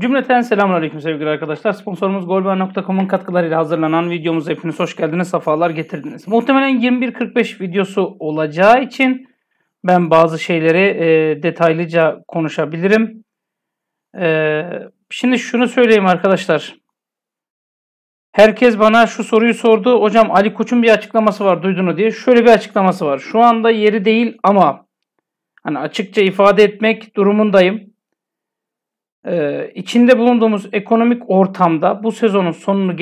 Cümleten selamun aleyküm sevgili arkadaşlar. Sponsorumuz golber.com'un katkılarıyla hazırlanan videomuza hepiniz hoş geldiniz, sefalar getirdiniz. Muhtemelen 21.45 videosu olacağı için ben bazı şeyleri e, detaylıca konuşabilirim. E, şimdi şunu söyleyeyim arkadaşlar. Herkes bana şu soruyu sordu. Hocam Ali Koç'un bir açıklaması var duydunu diye. Şöyle bir açıklaması var. Şu anda yeri değil ama hani açıkça ifade etmek durumundayım. Ee, içinde bulunduğumuz ekonomik ortamda bu sezonun sonunu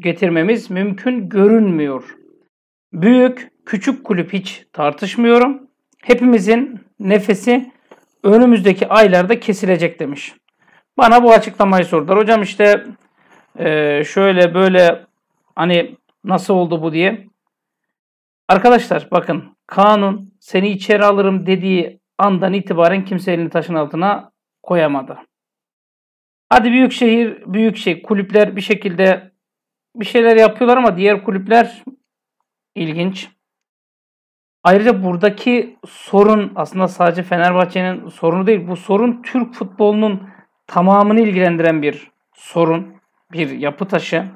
getirmemiz mümkün görünmüyor. Büyük, küçük kulüp hiç tartışmıyorum. Hepimizin nefesi önümüzdeki aylarda kesilecek demiş. Bana bu açıklamayı sordular. Hocam işte e, şöyle böyle hani nasıl oldu bu diye. Arkadaşlar bakın kanun seni içeri alırım dediği andan itibaren kimse elini taşın altına koyamadı. Hadi büyük şehir, büyük şey kulüpler bir şekilde bir şeyler yapıyorlar ama diğer kulüpler ilginç. Ayrıca buradaki sorun aslında sadece Fenerbahçe'nin sorunu değil. Bu sorun Türk futbolunun tamamını ilgilendiren bir sorun, bir yapı taşı,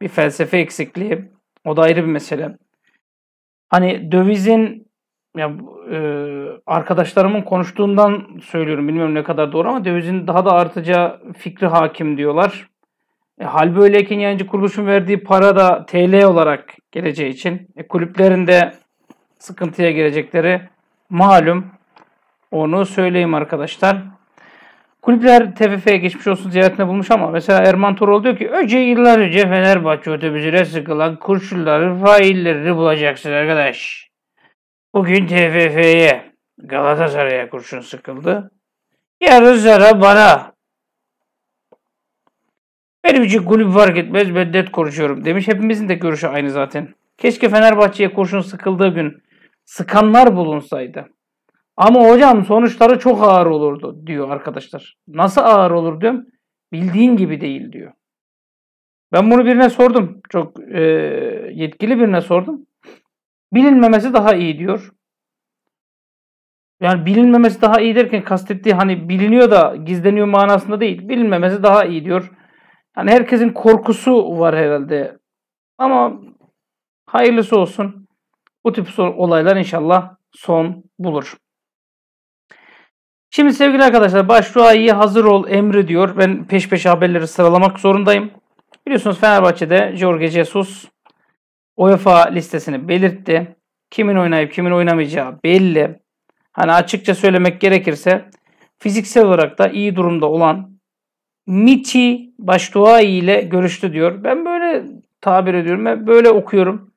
bir felsefe eksikliği. O da ayrı bir mesele. Hani dövizin ya e, arkadaşlarımın konuştuğundan söylüyorum. Bilmiyorum ne kadar doğru ama dövizin daha da artacağı fikri hakim diyorlar. E, hal böyleyken yayıncı kuruluşun verdiği para da TL olarak geleceği için e, kulüplerin sıkıntıya girecekleri malum. Onu söyleyeyim arkadaşlar. Kulüpler TFF'ye geçmiş olsun ziyaretine bulmuş ama mesela Erman Torol diyor ki önce yıllar önce Fenerbahçe otobüsüne sıkılan kurşunları failleri bulacaksın arkadaş. Bugün TFF'ye, Galatasaray'a kurşun sıkıldı. Yarın sıra bana. Benim için kulüp fark etmez beddet koruyorum demiş. Hepimizin de görüşü aynı zaten. Keşke Fenerbahçe'ye kurşun sıkıldığı gün sıkanlar bulunsaydı. Ama hocam sonuçları çok ağır olurdu diyor arkadaşlar. Nasıl ağır olur diyorum. Bildiğin gibi değil diyor. Ben bunu birine sordum. Çok e, yetkili birine sordum bilinmemesi daha iyi diyor. Yani bilinmemesi daha iyi derken kastettiği hani biliniyor da gizleniyor manasında değil. Bilinmemesi daha iyi diyor. Yani herkesin korkusu var herhalde. Ama hayırlısı olsun. Bu tip olaylar inşallah son bulur. Şimdi sevgili arkadaşlar başvuruya iyi hazır ol emri diyor. Ben peş peşe haberleri sıralamak zorundayım. Biliyorsunuz Fenerbahçe'de Jorge Jesus UEFA listesini belirtti. Kimin oynayıp kimin oynamayacağı belli. Hani açıkça söylemek gerekirse fiziksel olarak da iyi durumda olan Michi Baştuğai ile görüştü diyor. Ben böyle tabir ediyorum ve böyle okuyorum.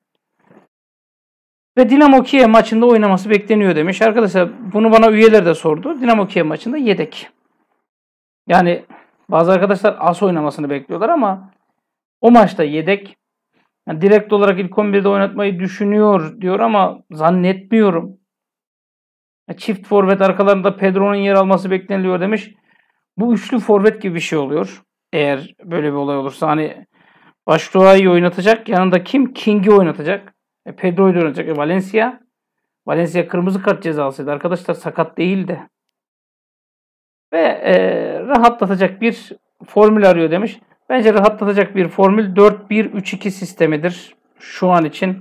Ve Dinamo Kiev maçında oynaması bekleniyor demiş. Arkadaşlar bunu bana üyeler de sordu. Dinamo Kiev maçında yedek. Yani bazı arkadaşlar as oynamasını bekliyorlar ama o maçta yedek yani direkt olarak ilk 11'de oynatmayı düşünüyor diyor ama zannetmiyorum. Çift forvet arkalarında Pedro'nun yer alması bekleniliyor demiş. Bu üçlü forvet gibi bir şey oluyor. Eğer böyle bir olay olursa hani Baştuğa'yı oynatacak. Yanında kim? King'i oynatacak. E, Pedro'yu oynatacak. E, Valencia. Valencia kırmızı kart cezasıydı. Arkadaşlar sakat değildi Ve e, rahatlatacak bir formül arıyor demiş. Bence rahatlatacak bir formül 4-1-3-2 sistemidir şu an için.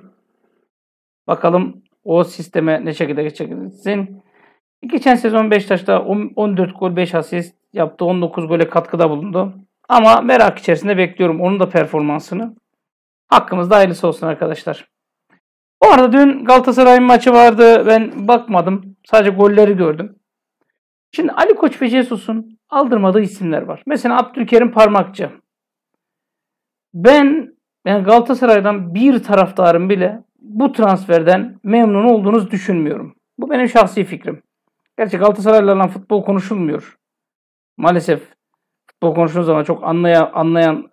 Bakalım o sisteme ne şekilde geçeceksin. Geçen sezon Beşiktaş'ta 14 gol 5 asist yaptı. 19 gole katkıda bulundu. Ama merak içerisinde bekliyorum onun da performansını. Hakkımızda hayırlısı olsun arkadaşlar. Bu arada dün Galatasaray'ın maçı vardı. Ben bakmadım. Sadece golleri gördüm. Şimdi Ali Koç ve Jesus'un aldırmadığı isimler var. Mesela Abdülkerim Parmakçı. Ben yani Galatasaray'dan bir taraftarım bile bu transferden memnun olduğunuzu düşünmüyorum. Bu benim şahsi fikrim. Gerçi Galatasaray'la futbol konuşulmuyor. Maalesef futbol konuştuğun zaman çok anlayan, anlayan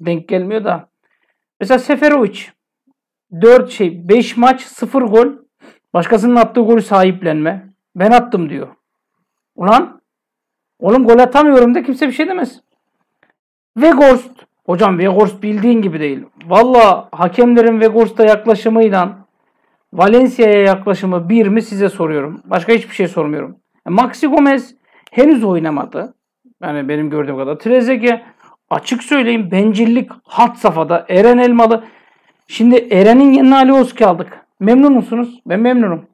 denk gelmiyor da. Mesela Seferovic 4 şey 5 maç 0 gol. Başkasının attığı golü sahiplenme. Ben attım diyor. Ulan oğlum gol atamıyorum da kimse bir şey demez. Weghorst Hocam Vegors bildiğin gibi değil. Valla hakemlerin Vegors'ta yaklaşımıyla Valencia'ya yaklaşımı bir mi size soruyorum. Başka hiçbir şey sormuyorum. E, Maxi Gomez henüz oynamadı. Yani benim gördüğüm kadar. Trezeguet açık söyleyeyim bencillik hat safhada. Eren Elmalı. Şimdi Eren'in yerine Ali Oski aldık. Memnun musunuz? Ben memnunum.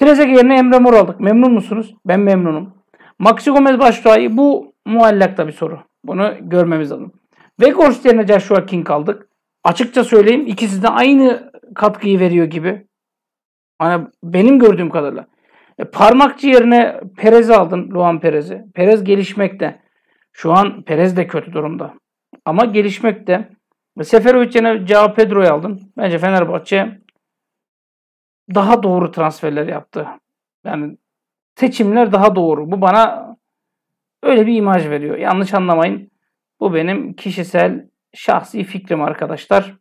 Trezeguet yerine Emre Mor aldık. Memnun musunuz? Ben memnunum. Maxi Gomez başlığı bu muallakta bir soru. Bunu görmemiz lazım. Ve Weghorst yerine Joshua King kaldık. Açıkça söyleyeyim ikisi de aynı katkıyı veriyor gibi. Hani benim gördüğüm kadarıyla. E, parmakçı yerine Perez'i aldın. Luan Perez'i. Perez gelişmekte. Şu an Perez de kötü durumda. Ama gelişmekte. E, Seferovic yerine Cao Pedro'yu aldın. Bence Fenerbahçe daha doğru transferler yaptı. Yani seçimler daha doğru. Bu bana öyle bir imaj veriyor. Yanlış anlamayın. Bu benim kişisel şahsi fikrim arkadaşlar.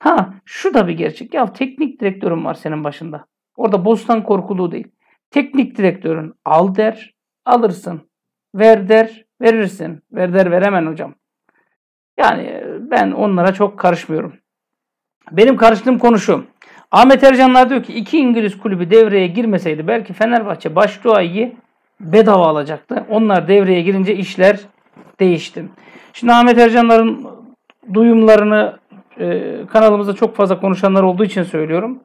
Ha şu da bir gerçek. Ya teknik direktörün var senin başında. Orada bostan korkuluğu değil. Teknik direktörün al der, alırsın. Ver der, verirsin. Ver der veremen hocam. Yani ben onlara çok karışmıyorum. Benim karıştığım konu şu. Ahmet Ercanlar diyor ki iki İngiliz kulübü devreye girmeseydi belki Fenerbahçe Başduay'ı bedava alacaktı. Onlar devreye girince işler değişti. Şimdi Ahmet Ercanların duyumlarını e, kanalımızda çok fazla konuşanlar olduğu için söylüyorum.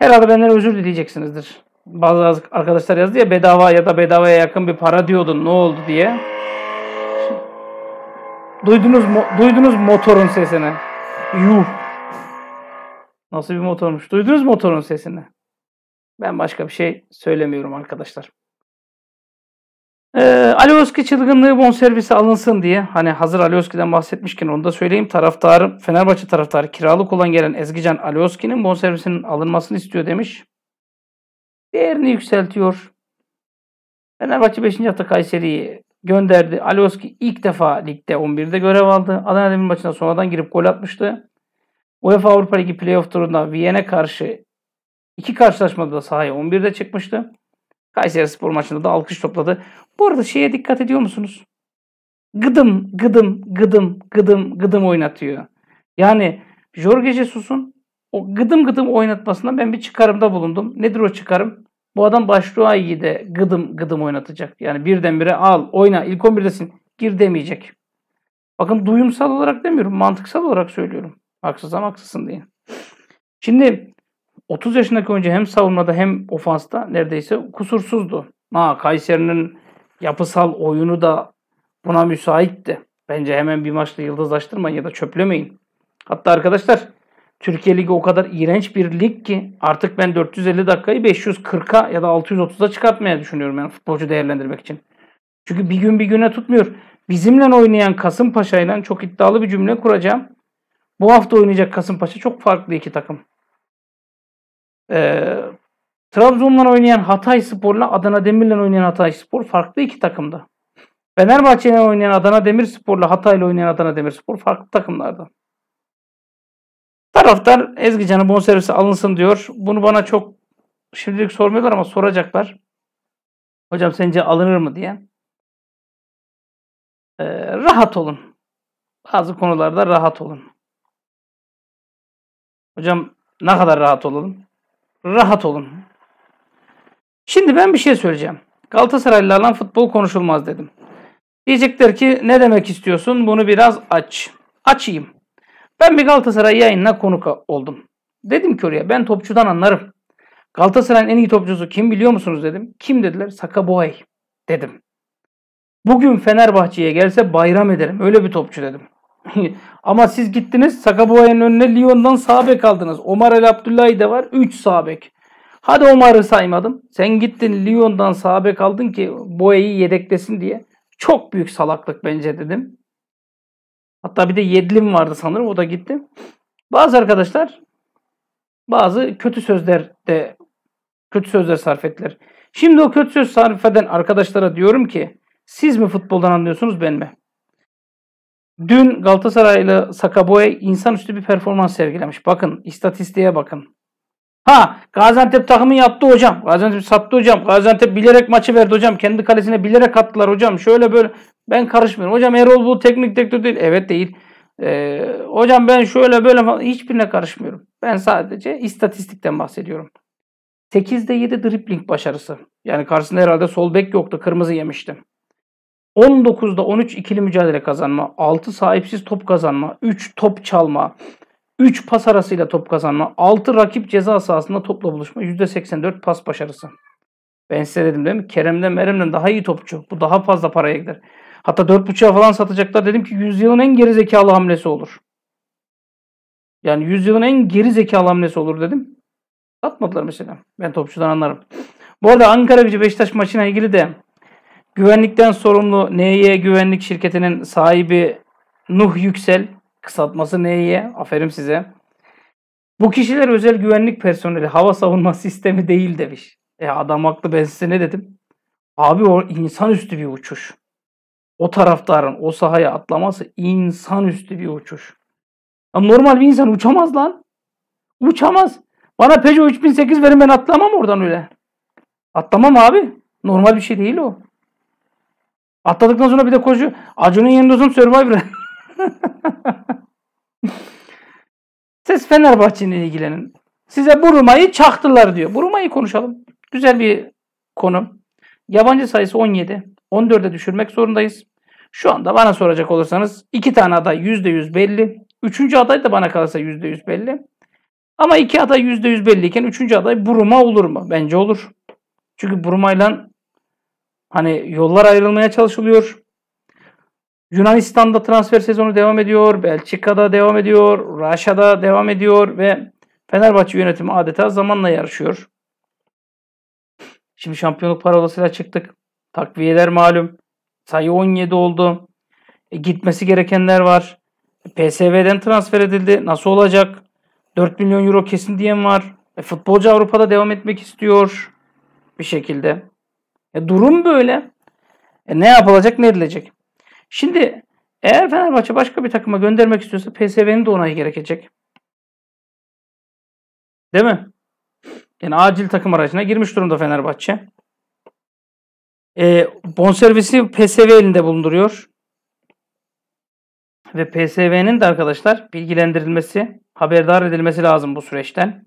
Herhalde benden özür dileyeceksinizdir. Bazı arkadaşlar yazdı ya bedava ya da bedavaya yakın bir para diyordun ne oldu diye. Şimdi, duydunuz mu? Duydunuz motorun sesini. Yuh. Nasıl bir motormuş? Duydunuz motorun sesini? Ben başka bir şey söylemiyorum arkadaşlar. Ee, Alioski çılgınlığı bonservisi alınsın diye hani hazır Alioski'den bahsetmişken onu da söyleyeyim. Taraftarı Fenerbahçe taraftarı kiralık olan gelen Ezgican Alioski'nin bonservisinin alınmasını istiyor demiş. Değerini yükseltiyor. Fenerbahçe 5. hafta Kayseri'yi gönderdi. Alioski ilk defa ligde 11'de görev aldı. Adana Demir maçına sonradan girip gol atmıştı. UEFA Avrupa Ligi playoff turunda Viyana karşı iki karşılaşmada da sahaya 11'de çıkmıştı. Kayseri Spor maçında da alkış topladı. Bu arada şeye dikkat ediyor musunuz? Gıdım, gıdım, gıdım, gıdım, gıdım oynatıyor. Yani Jorge Jesus'un o gıdım gıdım oynatmasından ben bir çıkarımda bulundum. Nedir o çıkarım? Bu adam başlığa iyi de gıdım gıdım oynatacak. Yani birdenbire al, oyna, ilk 11'desin, gir demeyecek. Bakın duyumsal olarak demiyorum, mantıksal olarak söylüyorum. Haksızam haksızsın diye. Şimdi 30 yaşındaki oyuncu hem savunmada hem ofansta neredeyse kusursuzdu. Ha Kayseri'nin yapısal oyunu da buna müsaitti. Bence hemen bir maçta yıldızlaştırmayın ya da çöplemeyin. Hatta arkadaşlar Türkiye Ligi o kadar iğrenç bir lig ki artık ben 450 dakikayı 540'a ya da 630'a çıkartmaya düşünüyorum yani futbolcu değerlendirmek için. Çünkü bir gün bir güne tutmuyor. Bizimle oynayan Kasımpaşa ile çok iddialı bir cümle kuracağım. Bu hafta oynayacak Kasımpaşa çok farklı iki takım. E, ee, Trabzon'la oynayan Hatay Spor'la Adana Demir'le oynayan Hatay Spor farklı iki takımda. Fenerbahçe'yle oynayan Adana Demir Spor'la Hatay'la oynayan Adana Demir Spor farklı takımlarda. Taraftar Ezgican'ın bonservisi alınsın diyor. Bunu bana çok şimdilik sormuyorlar ama soracaklar. Hocam sence alınır mı diye. Ee, rahat olun. Bazı konularda rahat olun. Hocam ne kadar rahat olalım? rahat olun. Şimdi ben bir şey söyleyeceğim. Galatasaraylılarla futbol konuşulmaz dedim. Diyecekler ki ne demek istiyorsun bunu biraz aç. Açayım. Ben bir Galatasaray yayınına konuk oldum. Dedim ki oraya ben topçudan anlarım. Galatasaray'ın en iyi topçusu kim biliyor musunuz dedim. Kim dediler? Saka Boy dedim. Bugün Fenerbahçe'ye gelse bayram ederim. Öyle bir topçu dedim. Ama siz gittiniz Sakaboya'nın önüne Lyon'dan sağ bek aldınız. Omar El Abdullahi de var 3 sağ bek. Hadi Omar'ı saymadım. Sen gittin Lyon'dan sağ bek aldın ki Boya'yı yedeklesin diye. Çok büyük salaklık bence dedim. Hatta bir de Yedlim vardı sanırım o da gitti. Bazı arkadaşlar bazı kötü sözler de kötü sözler sarf ettiler. Şimdi o kötü söz sarf eden arkadaşlara diyorum ki siz mi futboldan anlıyorsunuz ben mi? Dün Galatasaraylı Sakaboy insanüstü bir performans sergilemiş. Bakın istatistiğe bakın. Ha Gaziantep takımı yaptı hocam. Gaziantep sattı hocam. Gaziantep bilerek maçı verdi hocam. Kendi kalesine bilerek attılar hocam. Şöyle böyle. Ben karışmıyorum. Hocam Erol bu teknik direktör değil. Evet değil. Ee, hocam ben şöyle böyle falan hiçbirine karışmıyorum. Ben sadece istatistikten bahsediyorum. 8'de 7 dribling başarısı. Yani karşısında herhalde sol bek yoktu. Kırmızı yemiştim. 19'da 13 ikili mücadele kazanma, 6 sahipsiz top kazanma, 3 top çalma, 3 pas arasıyla top kazanma, 6 rakip ceza sahasında topla buluşma, %84 pas başarısı. Ben size dedim değil mi? Kerem'den Merem'den daha iyi topçu. Bu daha fazla paraya gider. Hatta 4.5'a falan satacaklar. Dedim ki yüzyılın en geri zekalı hamlesi olur. Yani yüzyılın en geri zekalı hamlesi olur dedim. Satmadılar mesela. Ben topçudan anlarım. Bu arada Ankara gücü Beşiktaş maçına ilgili de Güvenlikten sorumlu NY Güvenlik Şirketi'nin sahibi Nuh Yüksel, kısaltması NY, aferin size. Bu kişiler özel güvenlik personeli, hava savunma sistemi değil demiş. E adam haklı ben size ne dedim? Abi o insanüstü bir uçuş. O taraftarın o sahaya atlaması insanüstü bir uçuş. Ya normal bir insan uçamaz lan. Uçamaz. Bana Peugeot 3008 verin ben atlamam oradan öyle. Atlamam abi. Normal bir şey değil o. Atladıktan sonra bir de koşu. Acun'un yeni dostum Survivor. Siz Fenerbahçe'yle ilgilenin. Size Buruma'yı çaktılar diyor. Buruma'yı konuşalım. Güzel bir konu. Yabancı sayısı 17. 14'e düşürmek zorundayız. Şu anda bana soracak olursanız iki tane aday %100 belli. Üçüncü aday da bana kalırsa %100 belli. Ama iki aday %100 belliyken üçüncü aday Buruma olur mu? Bence olur. Çünkü Buruma'yla Hani yollar ayrılmaya çalışılıyor. Yunanistan'da transfer sezonu devam ediyor. Belçika'da devam ediyor. Raşa'da devam ediyor ve Fenerbahçe yönetimi adeta zamanla yarışıyor. Şimdi şampiyonluk parolasıyla çıktık. Takviyeler malum. Sayı 17 oldu. E, gitmesi gerekenler var. PSV'den transfer edildi. Nasıl olacak? 4 milyon euro kesin diyen var. E, futbolcu Avrupa'da devam etmek istiyor bir şekilde. E, durum böyle. E, ne yapılacak ne edilecek? Şimdi eğer Fenerbahçe başka bir takıma göndermek istiyorsa PSV'nin de onayı gerekecek. Değil mi? Yani acil takım aracına girmiş durumda Fenerbahçe. E, bonservisi PSV elinde bulunduruyor. Ve PSV'nin de arkadaşlar bilgilendirilmesi, haberdar edilmesi lazım bu süreçten.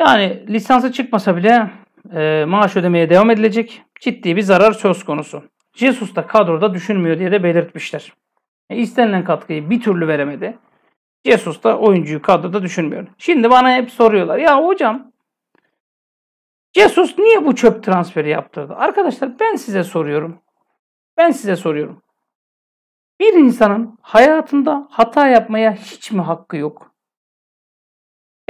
Yani lisansı çıkmasa bile e, maaş ödemeye devam edilecek. Ciddi bir zarar söz konusu. Jesus da kadroda düşünmüyor diye de belirtmişler. E, istenilen katkıyı bir türlü veremedi. Jesus da oyuncuyu kadroda düşünmüyor. Şimdi bana hep soruyorlar. Ya hocam Jesus niye bu çöp transferi yaptırdı? Arkadaşlar ben size soruyorum. Ben size soruyorum. Bir insanın hayatında hata yapmaya hiç mi hakkı yok?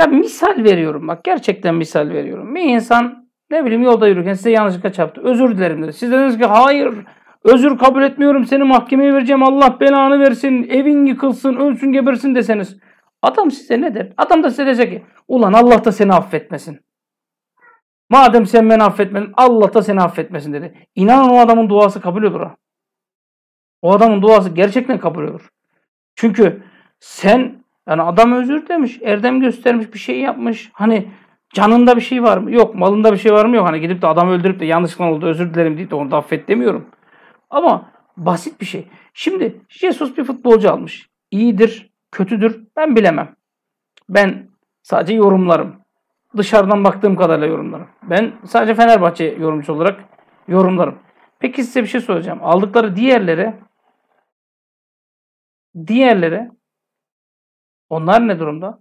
Ya misal veriyorum bak gerçekten misal veriyorum. Bir insan ne bileyim yolda yürürken size yanlışlıkla çarptı. Özür dilerim dedi. Siz dediniz ki hayır özür kabul etmiyorum seni mahkemeye vereceğim Allah belanı versin evin yıkılsın ölsün gebersin deseniz. Adam size ne der? Adam da size diyecek ki ulan Allah da seni affetmesin. Madem sen beni affetmedin Allah da seni affetmesin dedi. İnanın o adamın duası kabul olur ha. O adamın duası gerçekten kabul olur. Çünkü sen yani adam özür demiş, erdem göstermiş, bir şey yapmış. Hani Canında bir şey var mı? Yok. Malında bir şey var mı? Yok. Hani gidip de adam öldürüp de yanlışlıkla oldu özür dilerim deyip de onu da affet demiyorum. Ama basit bir şey. Şimdi Jesus bir futbolcu almış. İyidir, kötüdür ben bilemem. Ben sadece yorumlarım. Dışarıdan baktığım kadarıyla yorumlarım. Ben sadece Fenerbahçe yorumcusu olarak yorumlarım. Peki size bir şey soracağım. Aldıkları diğerlere diğerlere onlar ne durumda?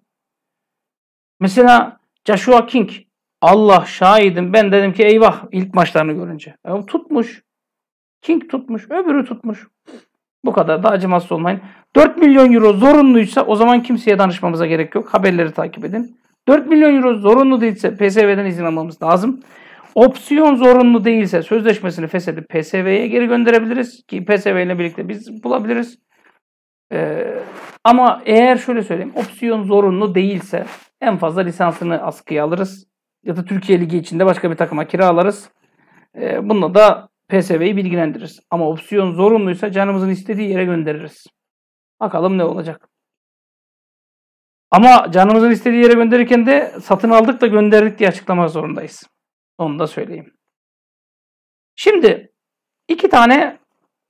Mesela Joshua King. Allah şahidim ben dedim ki eyvah ilk maçlarını görünce. E, tutmuş. King tutmuş. Öbürü tutmuş. Bu kadar da acımasız olmayın. 4 milyon euro zorunluysa o zaman kimseye danışmamıza gerek yok. Haberleri takip edin. 4 milyon euro zorunlu değilse PSV'den izin almamız lazım. Opsiyon zorunlu değilse sözleşmesini feshedip PSV'ye geri gönderebiliriz. Ki PSV ile birlikte biz bulabiliriz. Ee, ama eğer şöyle söyleyeyim opsiyon zorunlu değilse en fazla lisansını askıya alırız. Ya da Türkiye Ligi içinde başka bir takıma kiralarız. E, bununla da PSV'yi bilgilendiririz. Ama opsiyon zorunluysa canımızın istediği yere göndeririz. Bakalım ne olacak. Ama canımızın istediği yere gönderirken de satın aldık da gönderdik diye açıklamak zorundayız. Onu da söyleyeyim. Şimdi iki tane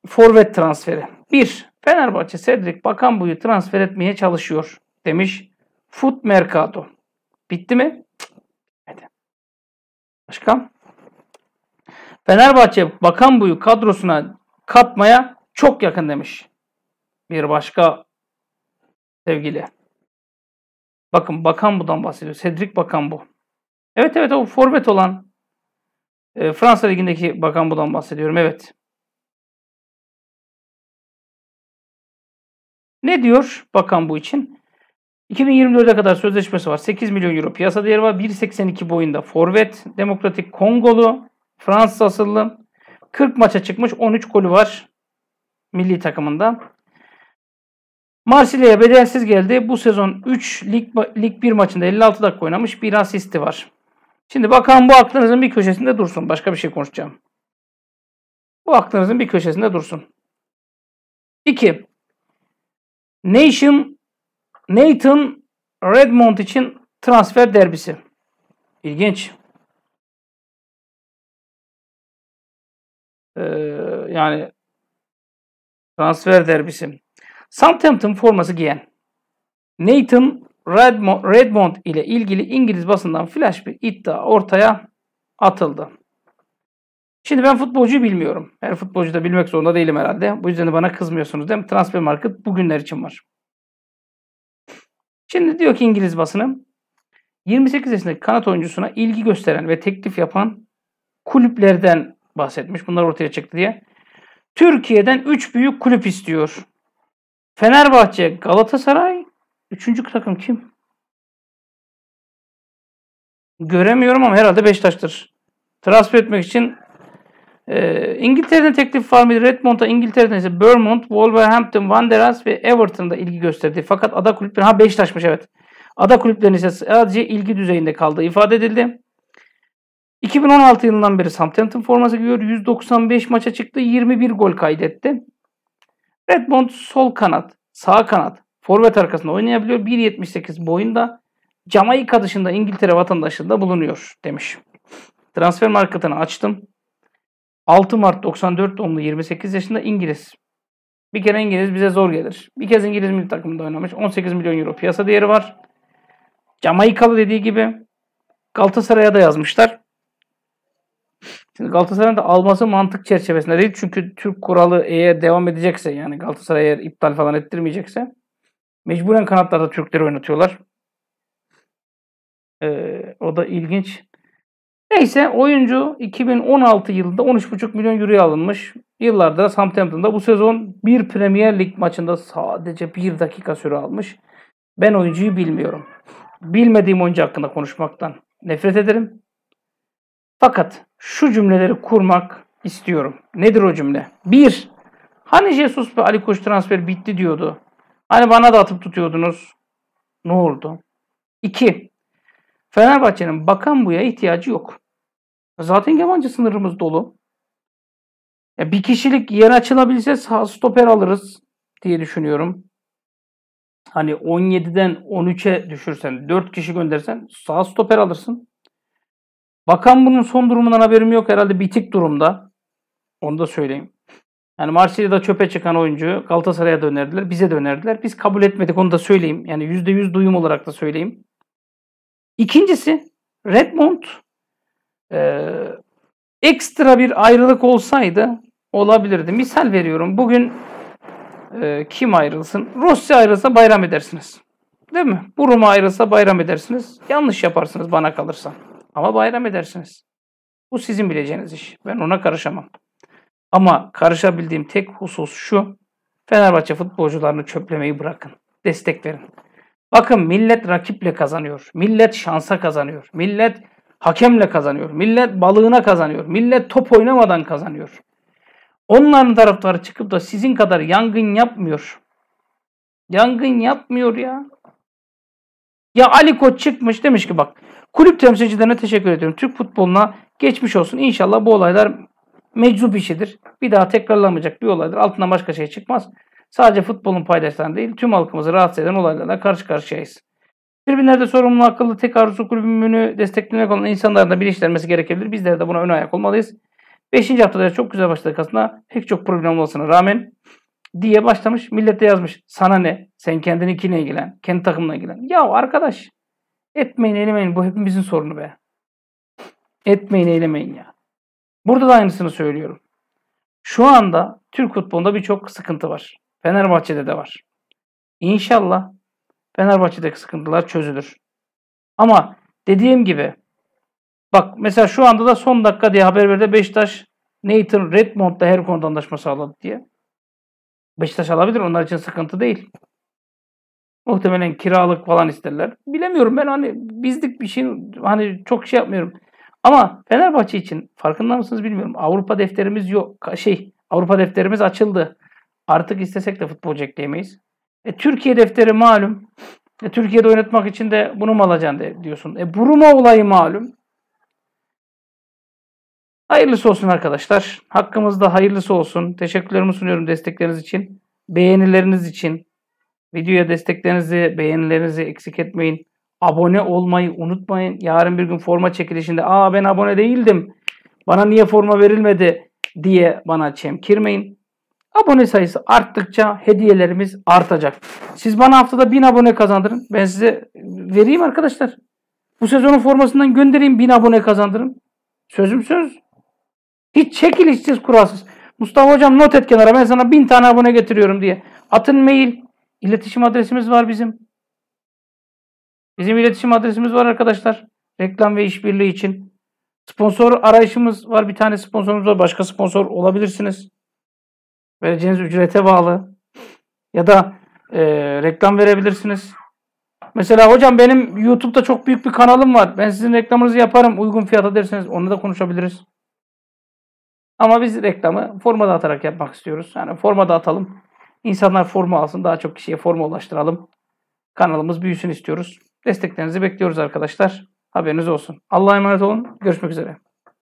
forvet transferi. Bir, Fenerbahçe Cedric Bakanbuyu transfer etmeye çalışıyor demiş Food Mercado. Bitti mi? Hadi. Başka? Fenerbahçe bakan buyu kadrosuna katmaya çok yakın demiş. Bir başka sevgili. Bakın bakan budan bahsediyor. Cedric bakan bu. Evet evet o forvet olan e, Fransa ligindeki bakan budan bahsediyorum. Evet. Ne diyor bakan bu için? 2024'e kadar sözleşmesi var. 8 milyon euro piyasa değeri var. 1.82 boyunda forvet. Demokratik Kongolu. Fransız asıllı. 40 maça çıkmış. 13 golü var. Milli takımında. Marsilya'ya bedelsiz geldi. Bu sezon 3 lig, lig 1 maçında 56 dakika oynamış. Bir asisti var. Şimdi bakalım bu aklınızın bir köşesinde dursun. Başka bir şey konuşacağım. Bu aklınızın bir köşesinde dursun. 2. Nation Nathan Redmond için transfer derbisi. İlginç. Ee, yani transfer derbisi. Southampton forması giyen Nathan Redmond, Redmond ile ilgili İngiliz basından flash bir iddia ortaya atıldı. Şimdi ben futbolcuyu bilmiyorum. Her futbolcu da bilmek zorunda değilim herhalde. Bu yüzden de bana kızmıyorsunuz değil mi? Transfer market bugünler için var. Şimdi diyor ki İngiliz basını 28 yaşındaki kanat oyuncusuna ilgi gösteren ve teklif yapan kulüplerden bahsetmiş. Bunlar ortaya çıktı diye. Türkiye'den 3 büyük kulüp istiyor. Fenerbahçe, Galatasaray. Üçüncü takım kim? Göremiyorum ama herhalde Beşiktaş'tır. Transfer etmek için ee, teklif var mıydı? Redmond'a İngiltere'den ise Bournemouth, Wolverhampton, Wanderers ve Everton'da ilgi gösterdi. Fakat ada kulüpleri, ha Beşiktaş'mış evet. Ada kulüplerinin ise sadece ilgi düzeyinde kaldığı ifade edildi. 2016 yılından beri Southampton forması giyiyor. 195 maça çıktı. 21 gol kaydetti. Redmond sol kanat, sağ kanat, forvet arkasında oynayabiliyor. 1.78 boyunda Jamaika dışında İngiltere vatandaşlığında bulunuyor demiş. Transfer marketini açtım. 6 Mart 94 doğumlu 28 yaşında İngiliz. Bir kere İngiliz bize zor gelir. Bir kez İngiliz milli takımında oynamış. 18 milyon euro piyasa değeri var. Jamaikalı dediği gibi Galatasaray'a da yazmışlar. Şimdi Galatasaray'ın da alması mantık çerçevesinde değil. Çünkü Türk kuralı eğer devam edecekse yani Galatasaray eğer iptal falan ettirmeyecekse mecburen kanatlarda Türkleri oynatıyorlar. Ee, o da ilginç. Neyse oyuncu 2016 yılında 13,5 milyon euroya alınmış. Yıllardır Southampton'da bu sezon bir Premier Lig maçında sadece bir dakika süre almış. Ben oyuncuyu bilmiyorum. Bilmediğim oyuncu hakkında konuşmaktan nefret ederim. Fakat şu cümleleri kurmak istiyorum. Nedir o cümle? Bir, hani Jesus ve Ali Koç transfer bitti diyordu. Hani bana da atıp tutuyordunuz. Ne oldu? İki, Fenerbahçe'nin bakan buya ihtiyacı yok. Zaten yabancı sınırımız dolu. Ya bir kişilik yer açılabilse sağ stoper alırız diye düşünüyorum. Hani 17'den 13'e düşürsen, 4 kişi göndersen sağ stoper alırsın. Bakan bunun son durumundan haberim yok. Herhalde bitik durumda. Onu da söyleyeyim. Yani Marsilya'da çöpe çıkan oyuncu Galatasaray'a dönerdiler. Bize dönerdiler. Biz kabul etmedik. Onu da söyleyeyim. Yani %100 duyum olarak da söyleyeyim. İkincisi Redmond e, ekstra bir ayrılık olsaydı olabilirdi. Misal veriyorum bugün e, kim ayrılsın? Rusya ayrılsa bayram edersiniz. Değil mi? Bu Rum ayrılsa bayram edersiniz. Yanlış yaparsınız bana kalırsa. Ama bayram edersiniz. Bu sizin bileceğiniz iş. Ben ona karışamam. Ama karışabildiğim tek husus şu. Fenerbahçe futbolcularını çöplemeyi bırakın. Destek verin. Bakın millet rakiple kazanıyor. Millet şansa kazanıyor. Millet hakemle kazanıyor. Millet balığına kazanıyor. Millet top oynamadan kazanıyor. Onların taraftarı çıkıp da sizin kadar yangın yapmıyor. Yangın yapmıyor ya. Ya Ali Koç çıkmış demiş ki bak kulüp temsilcilerine teşekkür ediyorum. Türk futboluna geçmiş olsun. İnşallah bu olaylar meczup işidir. Bir daha tekrarlanmayacak bir olaydır. Altından başka şey çıkmaz. Sadece futbolun paydaşlarına değil tüm halkımızı rahatsız eden olaylarla karşı karşıyayız. Tribünlerde sorumlu akıllı tek arzu kulübünü desteklemek olan insanların da bilinçlenmesi gerekebilir. Bizler de buna ön ayak olmalıyız. Beşinci haftada çok güzel başladık aslında. Pek çok problem olmasına rağmen diye başlamış. Millet de yazmış. Sana ne? Sen kendini kine ilgilen. Kendi takımına ilgilen. Ya arkadaş etmeyin eylemeyin. Bu hepimizin sorunu be. Etmeyin eylemeyin ya. Burada da aynısını söylüyorum. Şu anda Türk futbolunda birçok sıkıntı var. Fenerbahçe'de de var. İnşallah Fenerbahçe'deki sıkıntılar çözülür. Ama dediğim gibi bak mesela şu anda da son dakika diye haber verdi Beşiktaş Nathan Redmond'la her konuda anlaşma sağladı diye. Beşiktaş alabilir onlar için sıkıntı değil. Muhtemelen kiralık falan isterler. Bilemiyorum ben hani bizlik bir şey hani çok şey yapmıyorum. Ama Fenerbahçe için farkında mısınız bilmiyorum. Avrupa defterimiz yok. Şey Avrupa defterimiz açıldı. Artık istesek de futbolcu ekleyemeyiz. E, Türkiye defteri malum. E, Türkiye'de oynatmak için de bunu mu alacaksın de, diyorsun. E, Buruma olayı malum. Hayırlısı olsun arkadaşlar. Hakkımızda hayırlısı olsun. Teşekkürlerimi sunuyorum destekleriniz için. Beğenileriniz için. Videoya desteklerinizi, beğenilerinizi eksik etmeyin. Abone olmayı unutmayın. Yarın bir gün forma çekilişinde aa ben abone değildim. Bana niye forma verilmedi diye bana çemkirmeyin. Abone sayısı arttıkça hediyelerimiz artacak. Siz bana haftada 1000 abone kazandırın. Ben size vereyim arkadaşlar. Bu sezonun formasından göndereyim 1000 abone kazandırın. Sözüm söz. Hiç çekilişsiz kuralsız. Mustafa hocam not et kenara ben sana 1000 tane abone getiriyorum diye. Atın mail. İletişim adresimiz var bizim. Bizim iletişim adresimiz var arkadaşlar. Reklam ve işbirliği için. Sponsor arayışımız var. Bir tane sponsorumuz var. Başka sponsor olabilirsiniz. Vereceğiniz ücrete bağlı. Ya da e, reklam verebilirsiniz. Mesela hocam benim YouTube'da çok büyük bir kanalım var. Ben sizin reklamınızı yaparım uygun fiyata derseniz. Onu da konuşabiliriz. Ama biz reklamı formada atarak yapmak istiyoruz. Yani formada atalım. İnsanlar forma alsın. Daha çok kişiye forma ulaştıralım. Kanalımız büyüsün istiyoruz. Desteklerinizi bekliyoruz arkadaşlar. Haberiniz olsun. Allah'a emanet olun. Görüşmek üzere.